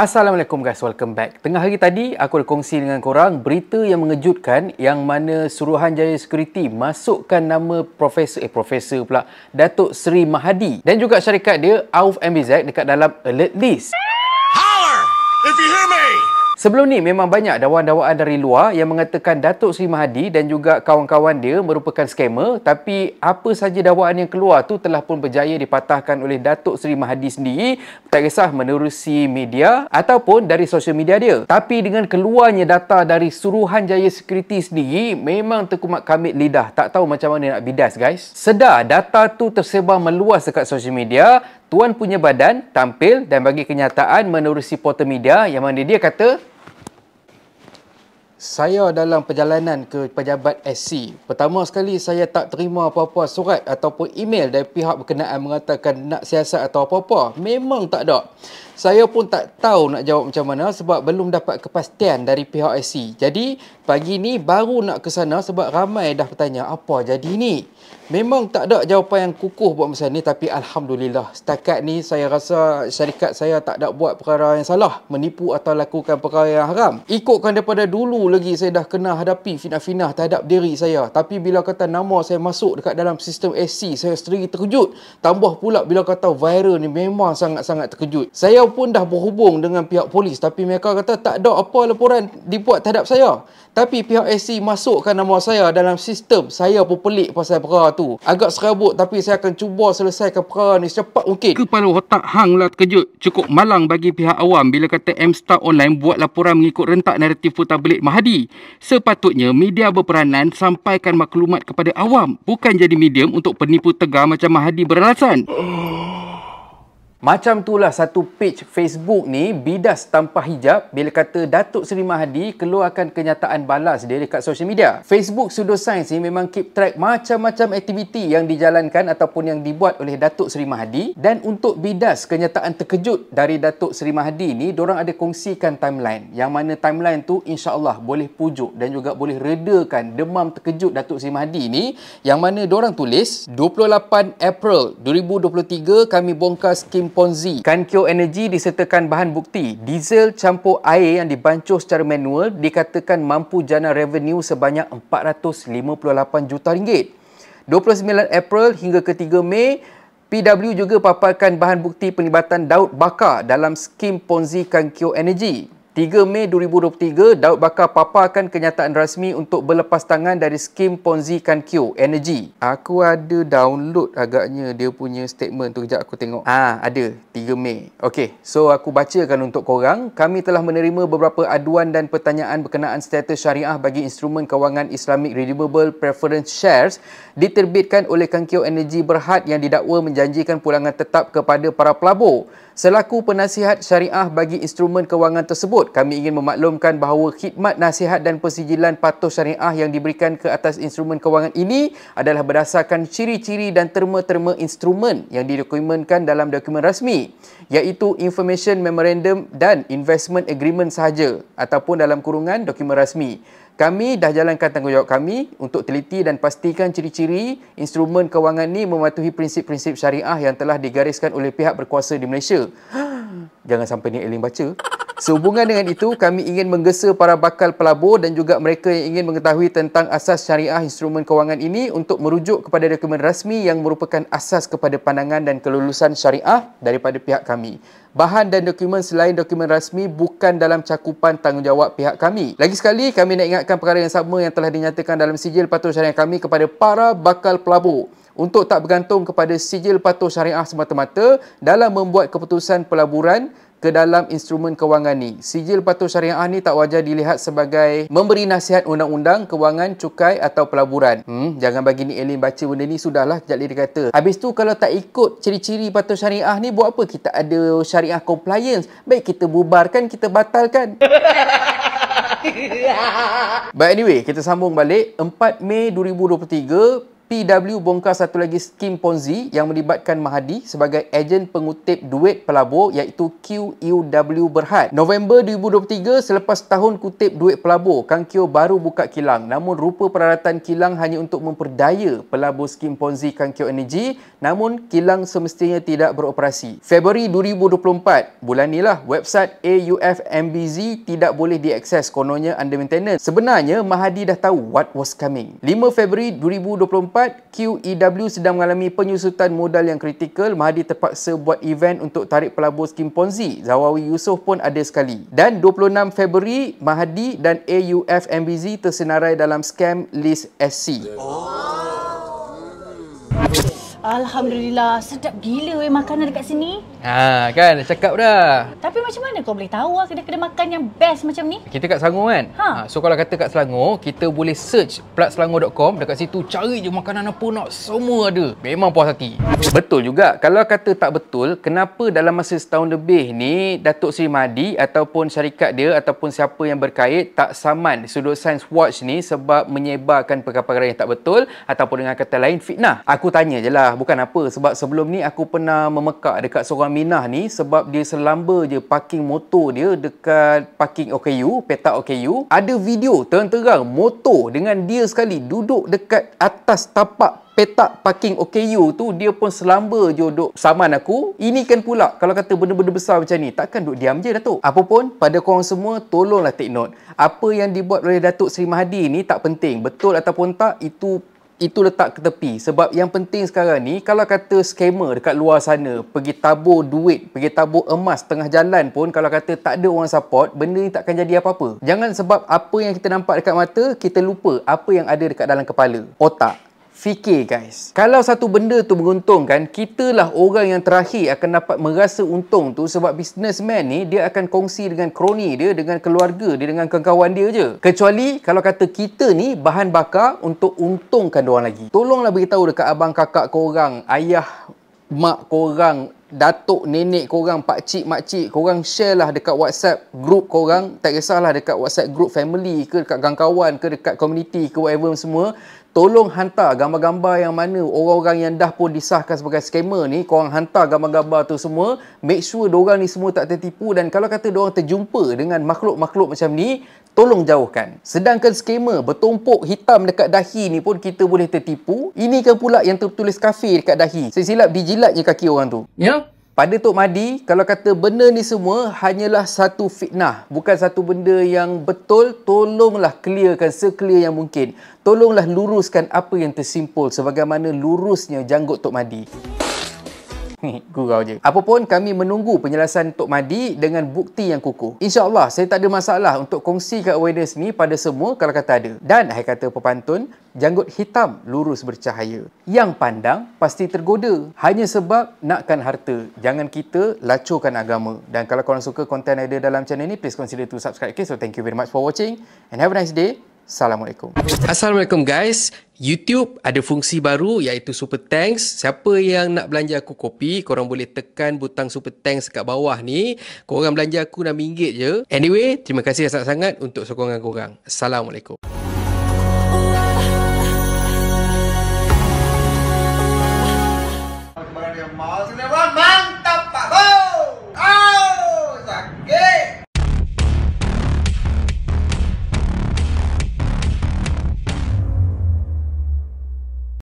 Assalamualaikum guys, welcome back. Tengah hari tadi aku ada kongsi dengan korang berita yang mengejutkan yang mana Suruhanjaya Security masukkan nama profesor eh profesor pula Datuk Seri Mahadi dan juga syarikat dia Auf MBZ dekat dalam alert list. Sebelum ni memang banyak dakwaan-dakwaan dari luar yang mengatakan Datuk Sri Mahadi dan juga kawan-kawan dia merupakan skamer tapi apa saja dakwaan yang keluar tu telah pun berjaya dipatahkan oleh Datuk Sri Mahadi sendiri tak kisah menerusi media ataupun dari sosial media dia. Tapi dengan keluarnya data dari suruhan jaya security sendiri memang terkumat kamit lidah tak tahu macam mana nak bidas guys. Sedar data tu tersebar meluas dekat sosial media Tuan punya badan tampil dan bagi kenyataan menerusi portal media yang mana dia kata saya dalam perjalanan ke pejabat SC pertama sekali saya tak terima apa-apa surat ataupun email dari pihak berkenaan mengatakan nak siasat atau apa-apa memang tak ada saya pun tak tahu nak jawab macam mana sebab belum dapat kepastian dari pihak SC jadi pagi ni baru nak ke sana sebab ramai dah bertanya apa jadi ni memang tak ada jawapan yang kukuh buat masa ni tapi Alhamdulillah setakat ni saya rasa syarikat saya tak ada buat perkara yang salah menipu atau lakukan perkara yang haram ikutkan daripada dulu lagi saya dah kena hadapi fitnah-fitnah terhadap diri saya. Tapi bila kata nama saya masuk dekat dalam sistem SC, saya sendiri terkejut. Tambah pula bila kata viral ni memang sangat-sangat terkejut. Saya pun dah berhubung dengan pihak polis tapi mereka kata tak ada apa laporan dibuat terhadap saya. Tapi pihak SC masukkan nama saya dalam sistem. Saya pun pelik pasal perkara tu. Agak serabut tapi saya akan cuba selesaikan perkara ni secepat mungkin. Kepala otak hang lah terkejut. Cukup malang bagi pihak awam bila kata M-Star Online buat laporan mengikut rentak naratif putar belit mahal Hadi. Sepatutnya media berperanan sampaikan maklumat kepada awam, bukan jadi medium untuk penipu tegar macam Mahadi beralasan. Oh. Macam itulah satu page Facebook ni bidas tanpa hijab bila kata Datuk Seri Mahadi keluarkan kenyataan balas dia dekat social media. Facebook pseudoscience ni memang keep track macam-macam aktiviti yang dijalankan ataupun yang dibuat oleh Datuk Seri Mahadi dan untuk bidas kenyataan terkejut dari Datuk Seri Mahadi ni diorang ada kongsikan timeline yang mana timeline tu insya-Allah boleh pujuk dan juga boleh redakan demam terkejut Datuk Seri Mahadi ni yang mana diorang tulis 28 April 2023 kami bongkar skim Ponzi. Kankyo Energy disertakan bahan bukti diesel campur air yang dibancuh secara manual dikatakan mampu jana revenue sebanyak 458 juta ringgit. 29 April hingga ke 3 Mei, PW juga paparkan bahan bukti penibatan Daud Bakar dalam skim Ponzi Kankyo Energy. 3 Mei 2023, Daud Bakar paparkan kenyataan rasmi untuk berlepas tangan dari skim Ponzi Kankyo Energy. Aku ada download agaknya dia punya statement tu. Kejap aku tengok. Ha, ada. 3 Mei. Okey. So, aku bacakan untuk korang. Kami telah menerima beberapa aduan dan pertanyaan berkenaan status syariah bagi instrumen kewangan Islamic Redeemable Preference Shares diterbitkan oleh Kankyo Energy Berhad yang didakwa menjanjikan pulangan tetap kepada para pelabur. Selaku penasihat syariah bagi instrumen kewangan tersebut, kami ingin memaklumkan bahawa khidmat nasihat dan persijilan patuh syariah yang diberikan ke atas instrumen kewangan ini adalah berdasarkan ciri-ciri dan terma-terma instrumen yang didokumentkan dalam dokumen rasmi, iaitu Information Memorandum dan Investment Agreement sahaja ataupun dalam kurungan dokumen rasmi kami dah jalankan tanggungjawab kami untuk teliti dan pastikan ciri-ciri instrumen kewangan ini mematuhi prinsip-prinsip syariah yang telah digariskan oleh pihak berkuasa di Malaysia. Jangan sampai ni Elin baca. Sehubungan dengan itu, kami ingin menggesa para bakal pelabur dan juga mereka yang ingin mengetahui tentang asas syariah instrumen kewangan ini untuk merujuk kepada dokumen rasmi yang merupakan asas kepada pandangan dan kelulusan syariah daripada pihak kami bahan dan dokumen selain dokumen rasmi bukan dalam cakupan tanggungjawab pihak kami. Lagi sekali, kami nak ingatkan perkara yang sama yang telah dinyatakan dalam sijil patuh syariah kami kepada para bakal pelabur untuk tak bergantung kepada sijil patuh syariah semata-mata dalam membuat keputusan pelaburan ke dalam instrumen kewangan ni. Sijil patuh syariah ni tak wajar dilihat sebagai memberi nasihat undang-undang kewangan, cukai atau pelaburan. Hmm, jangan bagi ni alien baca benda ni sudahlah jadi dia kata. Habis tu kalau tak ikut ciri-ciri patuh syariah ni buat apa kita ada syariah compliance? Baik kita bubarkan, kita batalkan. But anyway, kita sambung balik 4 Mei 2023 PW bongkar satu lagi skim Ponzi yang melibatkan Mahadi sebagai ejen pengutip duit pelabur iaitu QEW Berhad. November 2023 selepas tahun kutip duit pelabur, Kang Kio baru buka kilang namun rupa peralatan kilang hanya untuk memperdaya pelabur skim Ponzi Kang Kio Energy namun kilang semestinya tidak beroperasi. Februari 2024, bulan lah website AUFMBZ tidak boleh diakses kononnya under maintenance. Sebenarnya Mahadi dah tahu what was coming. 5 Februari 2024 keempat, QEW sedang mengalami penyusutan modal yang kritikal. Mahathir terpaksa buat event untuk tarik pelabur skim Ponzi. Zawawi Yusof pun ada sekali. Dan 26 Februari, Mahathir dan AUF MBZ tersenarai dalam skam list SC. Oh. Alhamdulillah, sedap gila weh makanan dekat sini. Ha kan dah cakap dah. Tapi macam mana kau boleh tahu ah, kedai-kedai makan yang best macam ni? Kita kat Selangor kan. Ha. ha so kalau kata kat Selangor, kita boleh search platselangor.com dekat situ cari je makanan apa nak semua ada. Memang puas hati. Betul juga. Kalau kata tak betul, kenapa dalam masa setahun lebih ni Datuk Seri Madi ataupun syarikat dia ataupun siapa yang berkait tak saman sudut Science Watch ni sebab menyebarkan perkara-perkara yang tak betul ataupun dengan kata lain fitnah. Aku tanya je lah bukan apa sebab sebelum ni aku pernah memekak dekat seorang Minah ni sebab dia selamba je parking motor dia dekat parking OKU, petak OKU. Ada video terang-terang motor dengan dia sekali duduk dekat atas tapak petak parking OKU tu dia pun selamba je duduk saman aku. Ini kan pula kalau kata benda-benda besar macam ni takkan duduk diam je Datuk. Apapun pada korang semua tolonglah take note. Apa yang dibuat oleh Datuk Seri Mahathir ni tak penting. Betul ataupun tak itu itu letak ke tepi sebab yang penting sekarang ni kalau kata scammer dekat luar sana pergi tabur duit pergi tabur emas tengah jalan pun kalau kata tak ada orang support benda ni takkan jadi apa-apa jangan sebab apa yang kita nampak dekat mata kita lupa apa yang ada dekat dalam kepala otak fikir guys kalau satu benda tu menguntungkan kitalah orang yang terakhir akan dapat merasa untung tu sebab businessman ni dia akan kongsi dengan kroni dia dengan keluarga dia dengan kawan-kawan dia je kecuali kalau kata kita ni bahan bakar untuk untungkan orang lagi tolonglah beritahu dekat abang kakak korang ayah mak korang datuk nenek korang pak cik mak cik korang share lah dekat WhatsApp group korang tak kisahlah dekat WhatsApp group family ke dekat gang kawan ke dekat community ke whatever semua tolong hantar gambar-gambar yang mana orang-orang yang dah pun disahkan sebagai scammer ni kau korang hantar gambar-gambar tu semua make sure diorang ni semua tak tertipu dan kalau kata diorang terjumpa dengan makhluk-makhluk macam ni tolong jauhkan sedangkan scammer bertumpuk hitam dekat dahi ni pun kita boleh tertipu ini kan pula yang tertulis kafir dekat dahi silap dijilatnya kaki orang tu ya yeah pada Tok Madi, kalau kata benda ni semua hanyalah satu fitnah, bukan satu benda yang betul, tolonglah clearkan seclear yang mungkin. Tolonglah luruskan apa yang tersimpul sebagaimana lurusnya janggut Tok Tok Madi Gurau je. Apapun, kami menunggu penjelasan Tok Madi dengan bukti yang kukuh. InsyaAllah, saya tak ada masalah untuk kongsi kat awareness ni pada semua kalau kata ada. Dan, saya kata pepantun, janggut hitam lurus bercahaya. Yang pandang, pasti tergoda. Hanya sebab nakkan harta. Jangan kita lacurkan agama. Dan kalau korang suka konten ada dalam channel ni, please consider to subscribe. Okay, so thank you very much for watching. And have a nice day. Assalamualaikum. Assalamualaikum guys. YouTube ada fungsi baru iaitu Super Thanks. Siapa yang nak belanja aku kopi, korang boleh tekan butang Super Thanks kat bawah ni. Korang belanja aku RM6 je. Anyway, terima kasih sangat-sangat untuk sokongan korang. Assalamualaikum.